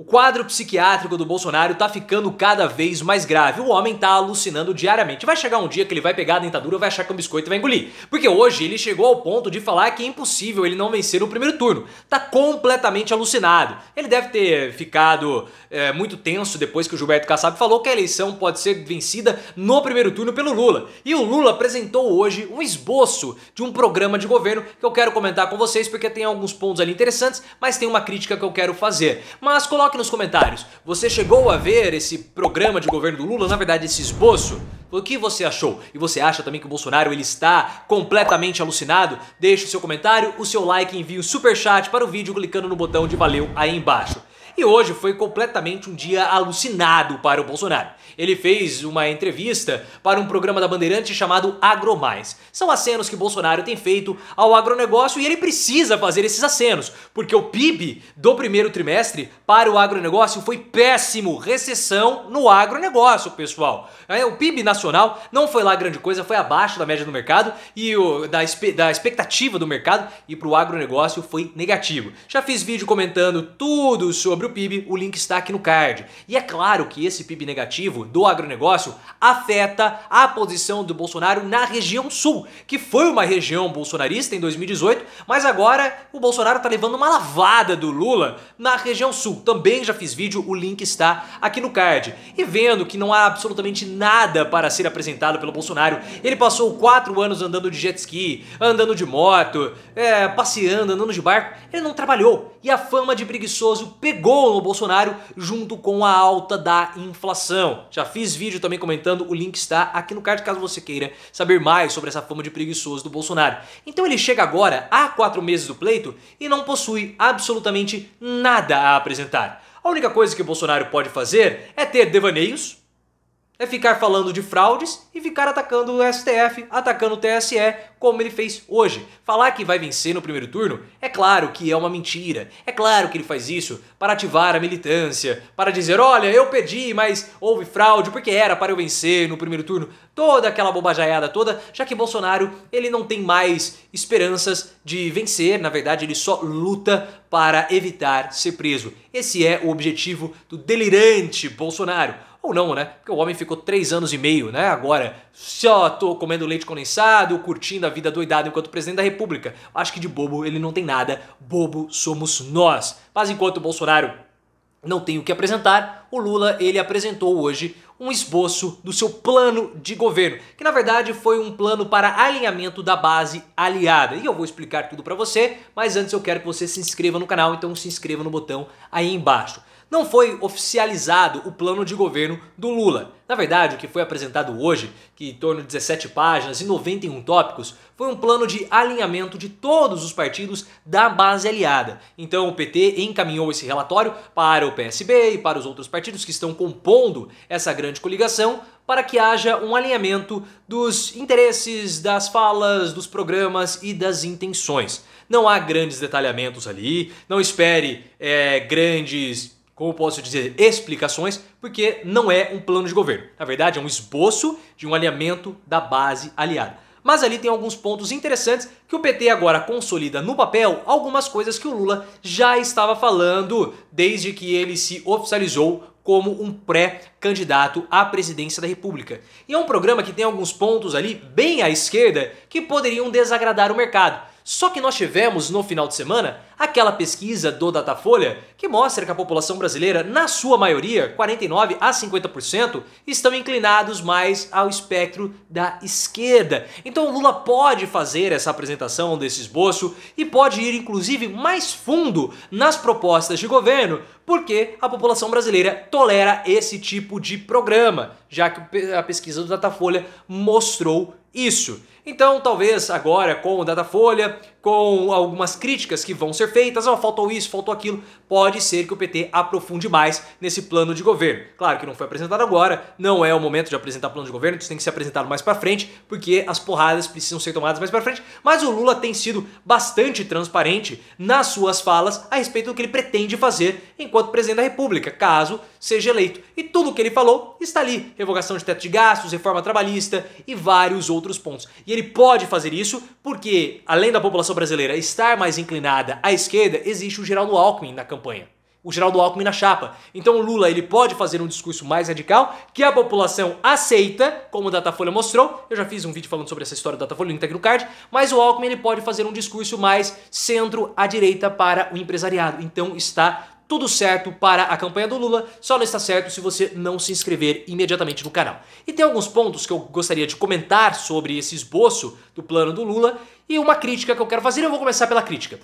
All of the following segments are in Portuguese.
O quadro psiquiátrico do Bolsonaro tá ficando cada vez mais grave. O homem tá alucinando diariamente. Vai chegar um dia que ele vai pegar a dentadura, vai achar que um biscoito e vai engolir. Porque hoje ele chegou ao ponto de falar que é impossível ele não vencer o primeiro turno. Tá completamente alucinado. Ele deve ter ficado é, muito tenso depois que o Gilberto Kassab falou que a eleição pode ser vencida no primeiro turno pelo Lula. E o Lula apresentou hoje um esboço de um programa de governo que eu quero comentar com vocês porque tem alguns pontos ali interessantes, mas tem uma crítica que eu quero fazer. Mas coloca Coloque nos comentários, você chegou a ver esse programa de governo do Lula, na verdade esse esboço? O que você achou? E você acha também que o Bolsonaro ele está completamente alucinado? Deixe o seu comentário, o seu like, envie um super chat para o vídeo clicando no botão de valeu aí embaixo. E hoje foi completamente um dia alucinado para o Bolsonaro. Ele fez uma entrevista para um programa da Bandeirante chamado Agromais. São acenos que Bolsonaro tem feito ao agronegócio e ele precisa fazer esses acenos, porque o PIB do primeiro trimestre para o agronegócio foi péssimo, recessão no agronegócio, pessoal. É, o PIB nacional não foi lá grande coisa, foi abaixo da média do mercado e o, da, da expectativa do mercado e para o agronegócio foi negativo. Já fiz vídeo comentando tudo sobre o o PIB, o link está aqui no card. E é claro que esse PIB negativo do agronegócio afeta a posição do Bolsonaro na região sul, que foi uma região bolsonarista em 2018, mas agora o Bolsonaro está levando uma lavada do Lula na região sul. Também já fiz vídeo, o link está aqui no card. E vendo que não há absolutamente nada para ser apresentado pelo Bolsonaro, ele passou quatro anos andando de jet ski, andando de moto, é, passeando, andando de barco, ele não trabalhou. E a fama de preguiçoso pegou pegou no Bolsonaro junto com a alta da inflação. Já fiz vídeo também comentando, o link está aqui no card caso você queira saber mais sobre essa fama de preguiçoso do Bolsonaro. Então ele chega agora, há quatro meses do pleito, e não possui absolutamente nada a apresentar. A única coisa que o Bolsonaro pode fazer é ter devaneios, é ficar falando de fraudes e ficar atacando o STF, atacando o TSE, como ele fez hoje. Falar que vai vencer no primeiro turno é claro que é uma mentira. É claro que ele faz isso para ativar a militância, para dizer: olha, eu pedi, mas houve fraude porque era para eu vencer no primeiro turno. Toda aquela bobajaiada toda, já que Bolsonaro ele não tem mais esperanças de vencer, na verdade, ele só luta para evitar ser preso. Esse é o objetivo do delirante Bolsonaro. Ou não, né? Porque o homem ficou três anos e meio, né? Agora, só tô comendo leite condensado, curtindo a vida doidada enquanto presidente da república. Acho que de bobo ele não tem nada. Bobo somos nós. Mas enquanto o Bolsonaro não tem o que apresentar, o Lula ele apresentou hoje um esboço do seu plano de governo, que na verdade foi um plano para alinhamento da base aliada. E eu vou explicar tudo para você, mas antes eu quero que você se inscreva no canal, então se inscreva no botão aí embaixo não foi oficializado o plano de governo do Lula. Na verdade, o que foi apresentado hoje, que em torno de 17 páginas e 91 tópicos, foi um plano de alinhamento de todos os partidos da base aliada. Então o PT encaminhou esse relatório para o PSB e para os outros partidos que estão compondo essa grande coligação para que haja um alinhamento dos interesses, das falas, dos programas e das intenções. Não há grandes detalhamentos ali, não espere é, grandes como posso dizer, explicações, porque não é um plano de governo. Na verdade, é um esboço de um alinhamento da base aliada. Mas ali tem alguns pontos interessantes que o PT agora consolida no papel algumas coisas que o Lula já estava falando desde que ele se oficializou como um pré-candidato à presidência da República. E é um programa que tem alguns pontos ali bem à esquerda que poderiam desagradar o mercado. Só que nós tivemos no final de semana Aquela pesquisa do Datafolha que mostra que a população brasileira, na sua maioria, 49 a 50%, estão inclinados mais ao espectro da esquerda. Então o Lula pode fazer essa apresentação desse esboço e pode ir inclusive mais fundo nas propostas de governo, porque a população brasileira tolera esse tipo de programa, já que a pesquisa do Datafolha mostrou isso. Então, talvez agora com o Datafolha, com algumas críticas que vão ser feitas, oh, faltou isso, faltou aquilo, pode ser que o PT aprofunde mais nesse plano de governo. Claro que não foi apresentado agora, não é o momento de apresentar plano de governo, isso tem que ser apresentado mais para frente, porque as porradas precisam ser tomadas mais para frente, mas o Lula tem sido bastante transparente nas suas falas a respeito do que ele pretende fazer enquanto presidente da República, caso seja eleito. E tudo o que ele falou está ali: revogação de teto de gastos, reforma trabalhista e vários outros pontos. E ele pode fazer isso porque, além da população brasileira estar mais inclinada à esquerda, existe o Geraldo Alckmin na campanha o Geraldo Alckmin na chapa. Então o Lula ele pode fazer um discurso mais radical que a população aceita, como o Datafolha mostrou. Eu já fiz um vídeo falando sobre essa história do Datafolha, link tá aqui no card. Mas o Alckmin ele pode fazer um discurso mais centro à direita para o empresariado. Então está tudo certo para a campanha do Lula, só não está certo se você não se inscrever imediatamente no canal. E tem alguns pontos que eu gostaria de comentar sobre esse esboço do plano do Lula e uma crítica que eu quero fazer, eu vou começar pela crítica.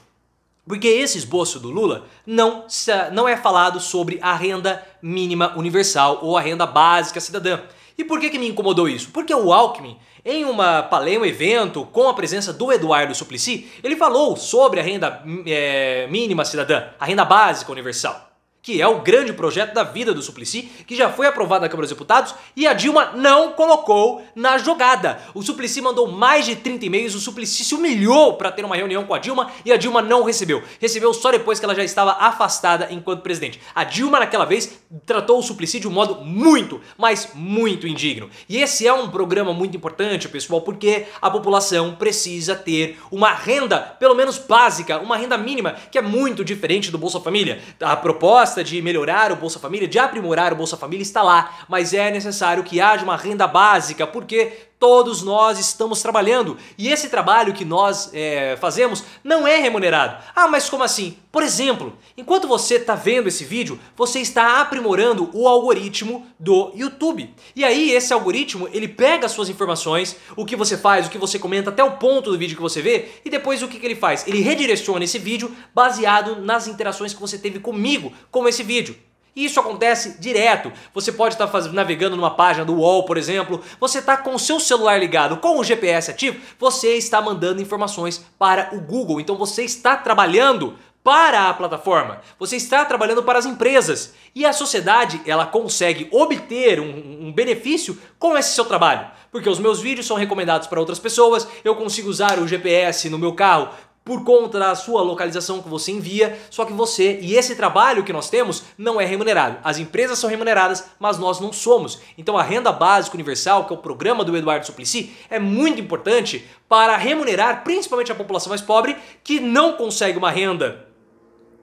Porque esse esboço do Lula não, não é falado sobre a renda mínima universal ou a renda básica cidadã. E por que, que me incomodou isso? Porque o Alckmin, em uma palestra, um evento, com a presença do Eduardo Suplicy, ele falou sobre a renda hum, é, mínima cidadã, a renda básica universal que é o grande projeto da vida do Suplicy, que já foi aprovado na Câmara dos Deputados e a Dilma não colocou na jogada. O Suplicy mandou mais de 30 e-mails, o Suplicy se humilhou para ter uma reunião com a Dilma e a Dilma não recebeu. Recebeu só depois que ela já estava afastada enquanto presidente. A Dilma naquela vez tratou o Suplicy de um modo muito, mas muito indigno. E esse é um programa muito importante, pessoal, porque a população precisa ter uma renda, pelo menos básica, uma renda mínima, que é muito diferente do Bolsa Família. A proposta proposta de melhorar o Bolsa Família, de aprimorar o Bolsa Família está lá, mas é necessário que haja uma renda básica, porque Todos nós estamos trabalhando e esse trabalho que nós é, fazemos não é remunerado. Ah, mas como assim? Por exemplo, enquanto você está vendo esse vídeo, você está aprimorando o algoritmo do YouTube. E aí esse algoritmo ele pega as suas informações, o que você faz, o que você comenta, até o ponto do vídeo que você vê e depois o que, que ele faz? Ele redireciona esse vídeo baseado nas interações que você teve comigo, como esse vídeo. E isso acontece direto. Você pode estar navegando numa página do UOL, por exemplo, você está com o seu celular ligado, com o GPS ativo, você está mandando informações para o Google. Então você está trabalhando para a plataforma. Você está trabalhando para as empresas e a sociedade ela consegue obter um, um, benefício com esse seu trabalho, porque os meus vídeos são recomendados para outras pessoas, eu consigo usar o GPS no meu carro por conta da sua localização que você envia, só que você e esse trabalho que nós temos não é remunerado. As empresas são remuneradas, mas nós não somos. Então a renda básica universal, que é o programa do Eduardo Suplicy, é muito importante para remunerar principalmente a população mais pobre que não consegue uma renda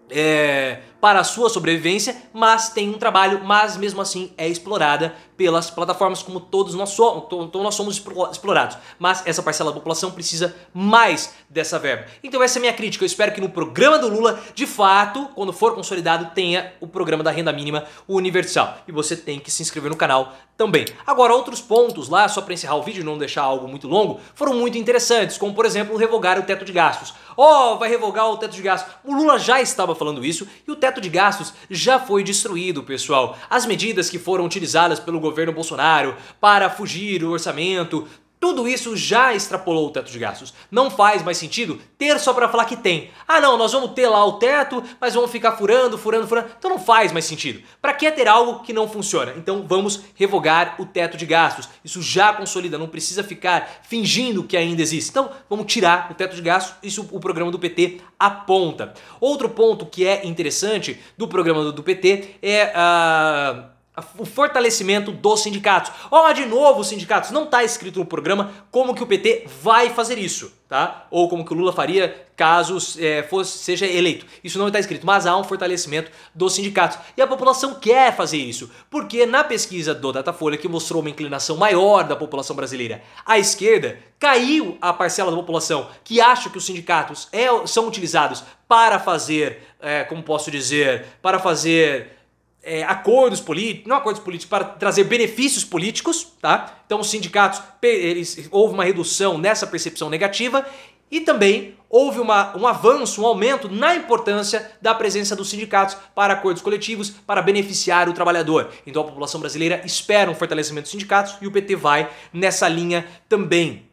é, para a sua sobrevivência, mas tem um trabalho, mas mesmo assim é explorada pelas plataformas como todos nós, so nós somos explorados. Mas essa parcela da população precisa mais dessa verba. Então essa é a minha crítica. Eu espero que no programa do Lula, de fato, quando for consolidado, tenha o programa da renda mínima universal. E você tem que se inscrever no canal também. Agora, outros pontos lá, só para encerrar o vídeo e não deixar algo muito longo, foram muito interessantes, como por exemplo, revogar o teto de gastos. Oh, vai revogar o teto de gastos. O Lula já estava falando isso e o teto teto de gastos já foi destruído, pessoal. As medidas que foram utilizadas pelo governo Bolsonaro para fugir do orçamento, tudo isso já extrapolou o teto de gastos. Não faz mais sentido ter só para falar que tem. Ah, não, nós vamos ter lá o teto, mas vamos ficar furando, furando, furando. Então não faz mais sentido. Para que ter algo que não funciona? Então vamos revogar o teto de gastos. Isso já consolida, não precisa ficar fingindo que ainda existe. Então vamos tirar o teto de gastos. Isso o programa do PT aponta. Outro ponto que é interessante do programa do PT é a uh o fortalecimento dos sindicatos. Ó, oh, de novo, os sindicatos, não está escrito no programa como que o PT vai fazer isso, tá? Ou como que o Lula faria caso é, fosse, seja eleito. Isso não está escrito, mas há um fortalecimento dos sindicatos. E a população quer fazer isso, porque na pesquisa do Datafolha, que mostrou uma inclinação maior da população brasileira à esquerda, caiu a parcela da população que acha que os sindicatos é, são utilizados para fazer, é, como posso dizer, para fazer é, acordos políticos, não acordos políticos, para trazer benefícios políticos, tá? Então os sindicatos, eles, houve uma redução nessa percepção negativa e também houve uma, um avanço, um aumento na importância da presença dos sindicatos para acordos coletivos, para beneficiar o trabalhador. Então a população brasileira espera um fortalecimento dos sindicatos e o PT vai nessa linha também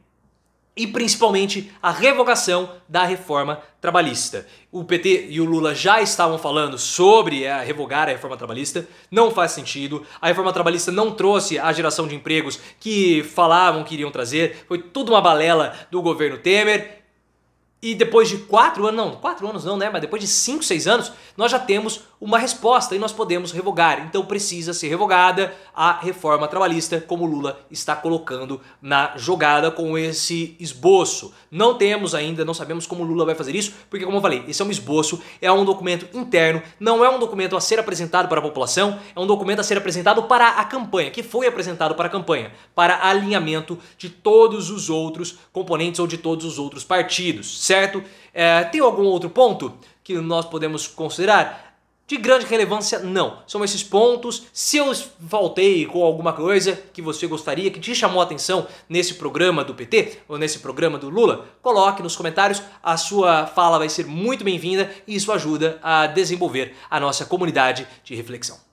e principalmente a revogação da reforma trabalhista. O PT e o Lula já estavam falando sobre a é, revogar a reforma trabalhista, não faz sentido. A reforma trabalhista não trouxe a geração de empregos que falavam que iriam trazer, foi tudo uma balela do governo Temer e depois de quatro anos, não, quatro anos não, né? Mas depois de cinco, seis anos, nós já temos uma resposta e nós podemos revogar. Então precisa ser revogada a reforma trabalhista, como Lula está colocando na jogada com esse esboço. Não temos ainda, não sabemos como Lula vai fazer isso, porque, como eu falei, esse é um esboço, é um documento interno, não é um documento a ser apresentado para a população, é um documento a ser apresentado para a campanha, que foi apresentado para a campanha, para alinhamento de todos os outros componentes ou de todos os outros partidos certo? É, tem algum outro ponto que nós podemos considerar? De grande relevância, não. São esses pontos. Se eu faltei com alguma coisa que você gostaria, que te chamou a atenção nesse programa do PT ou nesse programa do Lula, coloque nos comentários. A sua fala vai ser muito bem-vinda e isso ajuda a desenvolver a nossa comunidade de reflexão.